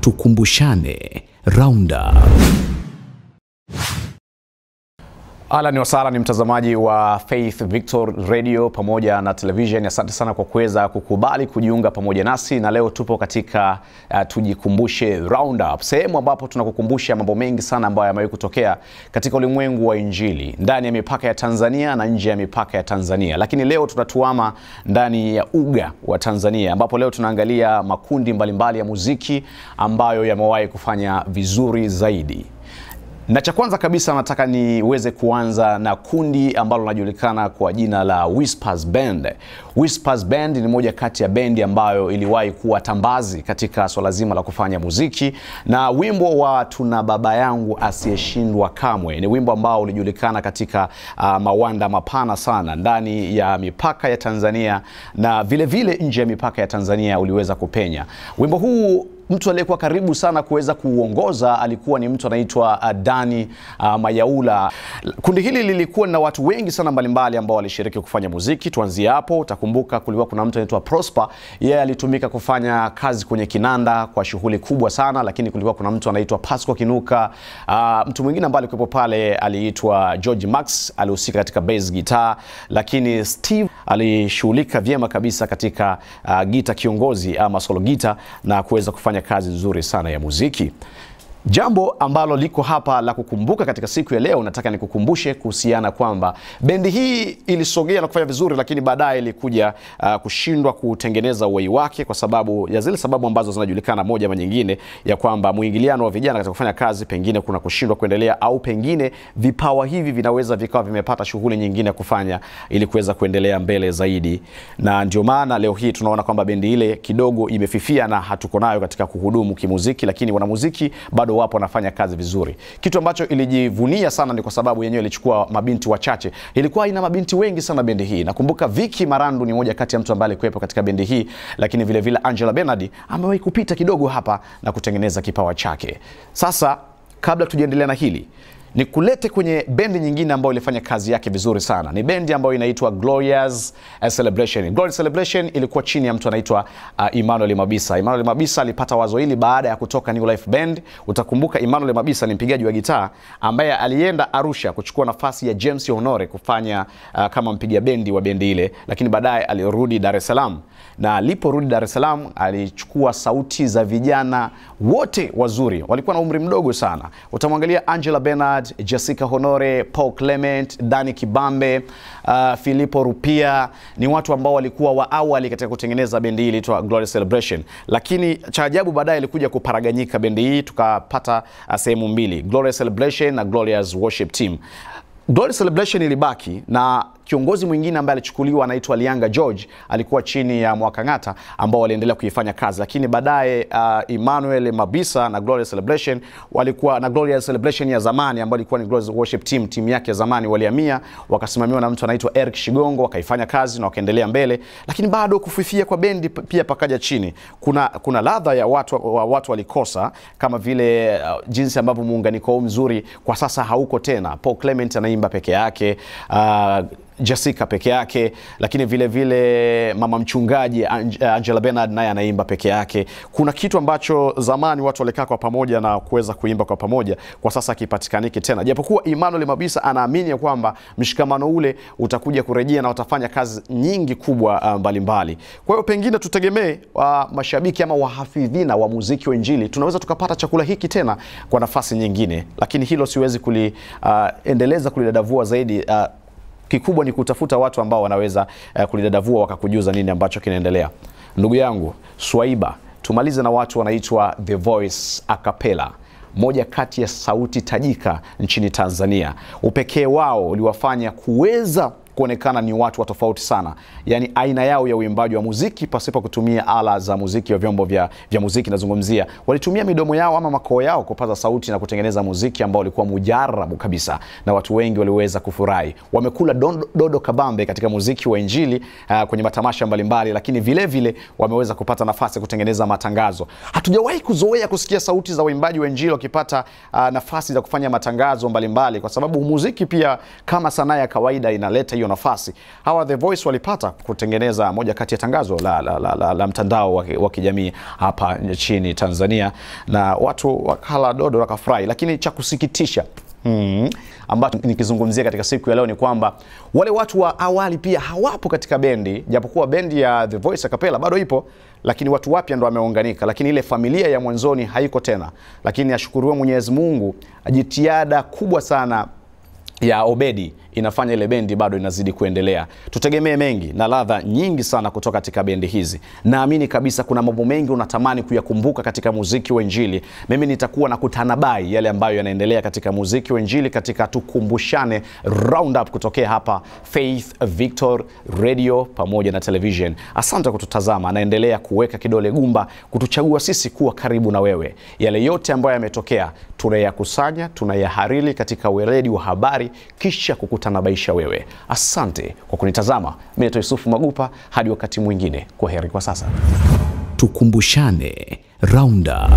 tukumbushane Roundup. Alan Wasala ni mtazamaji wa Faith Victor Radio pamoja na television. Asante sana kwa kuweza kukubali kujiunga pamoja nasi, na leo tupo katika uh, tujikumbushe roundup, sehemu ambapo tunakukumbusha mambo mengi sana ambayo yamewahi kutokea katika ulimwengu wa Injili ndani ya mipaka ya Tanzania na nje ya mipaka ya Tanzania, lakini leo tunatuama ndani ya uga wa Tanzania, ambapo leo tunaangalia makundi mbalimbali mbali ya muziki ambayo yamewahi kufanya vizuri zaidi na cha kwanza kabisa nataka niweze kuanza na kundi ambalo linajulikana kwa jina la Whispers Band. Whispers Band ni moja kati ya bendi ambayo iliwahi kuwa tambazi katika swala zima la kufanya muziki, na wimbo wa Tuna Baba Yangu Asiyeshindwa Kamwe ni wimbo ambao ulijulikana katika uh, mawanda mapana sana ndani ya mipaka ya Tanzania na vilevile vile nje ya mipaka ya Tanzania uliweza kupenya. Wimbo huu Mtu aliyekuwa karibu sana kuweza kuuongoza alikuwa ni mtu anaitwa uh, Dani uh, Mayaula. Kundi hili lilikuwa na watu wengi sana mbalimbali ambao walishiriki kufanya muziki. Tuanzie hapo, utakumbuka kulikuwa kuna mtu anaitwa Prosper, yeye alitumika kufanya kazi kwenye kinanda kwa shughuli kubwa sana, lakini kulikuwa kuna mtu anaitwa Pasco Kinuka. Uh, mtu mwingine ambaye alikuwepo pale aliitwa George Max, alihusika katika bass guitar, lakini Steve alishughulika vyema kabisa katika uh, gita kiongozi ama solo gita na kuweza kufanya kazi nzuri sana ya muziki Jambo ambalo liko hapa la kukumbuka katika siku ya leo, nataka nikukumbushe kuhusiana kwamba bendi hii ilisogea na kufanya vizuri, lakini baadaye ilikuja uh, kushindwa kutengeneza uwai wake kwa sababu ya zile sababu ambazo zinajulikana, moja ama nyingine, ya kwamba mwingiliano wa vijana katika kufanya kazi pengine kuna kushindwa kuendelea, au pengine vipawa hivi vinaweza vikawa vimepata shughuli nyingine ya kufanya ili kuweza kuendelea mbele zaidi, na ndio maana leo hii tunaona kwamba bendi ile kidogo imefifia na hatuko nayo katika kuhudumu kimuziki, lakini wanamuziki bado bado wapo wanafanya kazi vizuri. Kitu ambacho ilijivunia sana ni kwa sababu yenyewe ilichukua mabinti wachache. Ilikuwa ina mabinti wengi sana bendi hii. Nakumbuka Viki Marandu ni moja kati ya mtu ambaye alikuwepo katika bendi hii, lakini vile vile Angela Bernard amewahi kupita kidogo hapa na kutengeneza kipawa chake. Sasa kabla tujaendelea na hili ni kulete kwenye bendi nyingine ambayo ilifanya kazi yake vizuri sana. Ni bendi ambayo inaitwa Glorious eh, Celebration. Glorious Celebration ilikuwa chini ya mtu anaitwa uh, Emmanuel Mabisa. Emmanuel Mabisa alipata wazo hili baada ya kutoka New Life Band. Utakumbuka Emmanuel Mabisa ni mpigaji wa gitaa ambaye alienda Arusha kuchukua nafasi ya James Honore kufanya uh, kama mpiga bendi wa bendi ile, lakini baadaye alirudi Dar es Salaam, na aliporudi Dar es Salaam alichukua sauti za vijana wote wazuri, walikuwa na umri mdogo sana. Utamwangalia Angela Bena Bernard, Jessica Honore, Paul Clement, Dani Kibambe, uh, Filippo Rupia ni watu ambao walikuwa wa awali katika kutengeneza bendi hii iliitwa Glory Celebration, lakini cha ajabu baadaye ilikuja kuparaganyika bendi hii, tukapata uh, sehemu mbili, Glory Celebration na Glorious Worship Team. Glory Celebration ilibaki na Kiongozi mwingine ambaye alichukuliwa anaitwa Lianga George, alikuwa chini ya Mwakang'ata ambao waliendelea kuifanya kazi, lakini baadaye uh, Emmanuel Mabisa na Glory Celebration walikuwa na Glory Celebration ya zamani ambayo ilikuwa ni Glory Worship Team, timu yake ya zamani, walihamia wakasimamiwa na mtu anaitwa Eric Shigongo, wakaifanya kazi na wakaendelea mbele, lakini bado kufifia kwa bendi pia pakaja chini. Kuna kuna ladha ya watu, wa watu walikosa kama vile uh, jinsi ambavyo muunganiko mzuri kwa sasa hauko tena. Paul Clement anaimba peke yake uh, Jessica peke yake, lakini vile vile mama mchungaji Angela Bernard naye anaimba peke yake. Kuna kitu ambacho zamani watu walikaa kwa pamoja na kuweza kuimba kwa pamoja, kwa sasa kipatikaniki tena, japokuwa Emmanuel Mabisa anaamini kwamba mshikamano ule utakuja kurejea na watafanya kazi nyingi kubwa uh, mbalimbali. Kwa hiyo pengine tutegemee uh, mashabiki ama wahafidhina wa muziki wa Injili, tunaweza tukapata chakula hiki tena kwa nafasi nyingine, lakini hilo siwezi kuliendeleza uh, kulidadavua zaidi uh, Kikubwa ni kutafuta watu ambao wanaweza uh, kulidadavua wakakujuza nini ambacho kinaendelea. Ndugu yangu Swaiba, tumalize na watu wanaitwa The Voice Acapella moja kati ya sauti tajika nchini Tanzania. Upekee wao uliwafanya kuweza kuonekana ni watu wa tofauti sana, yani aina yao ya uimbaji wa muziki pasipo kutumia ala za muziki wa vyombo vya, vya muziki nazungumzia. Walitumia midomo yao ama makoo yao kupaza sauti na kutengeneza muziki ambao ulikuwa mujarabu kabisa, na watu wengi waliweza kufurahi. Wamekula dondo, dodo kabambe katika muziki wa Injili uh, kwenye matamasha mbalimbali, lakini vile vile wameweza kupata nafasi ya kutengeneza matangazo. Hatujawahi kuzoea kusikia sauti za waimbaji wa Injili wakipata uh, nafasi za kufanya matangazo mbalimbali mbali, kwa sababu muziki pia kama sanaa ya kawaida inaleta hiyo nafasi. Hawa The Voice walipata kutengeneza moja kati ya tangazo la, la, la, la, la mtandao wa kijamii hapa nchini Tanzania, na watu wakala dodo wakafurahi, lakini cha kusikitisha Hmm. ambacho nikizungumzia katika siku ya leo ni kwamba wale watu wa awali pia hawapo katika bendi, japokuwa bendi ya The Voice Acapella bado ipo, lakini watu wapya ndo wameunganika, lakini ile familia ya mwanzoni haiko tena. Lakini ashukuriwe Mwenyezi Mungu, jitihada kubwa sana ya Obedi inafanya ile bendi bado inazidi kuendelea. Tutegemee mengi na ladha nyingi sana kutoka katika bendi hizi. Naamini kabisa kuna mambo mengi unatamani kuyakumbuka katika muziki wa Injili. Mimi nitakuwa na kutanabai yale ambayo yanaendelea katika muziki wa Injili katika tukumbushane roundup kutokea hapa Faith Victor Radio pamoja na television. Asante kututazama, naendelea kuweka kidole gumba kutuchagua sisi kuwa karibu na wewe. Yale yote ambayo yametokea tunayakusanya, tunayahariri katika weledi wa habari kisha kukutu utanabaisha wewe. Asante kwa kunitazama. Mimi ni Yusufu Magupa, hadi wakati mwingine, kwa heri kwa sasa. Tukumbushane Roundup.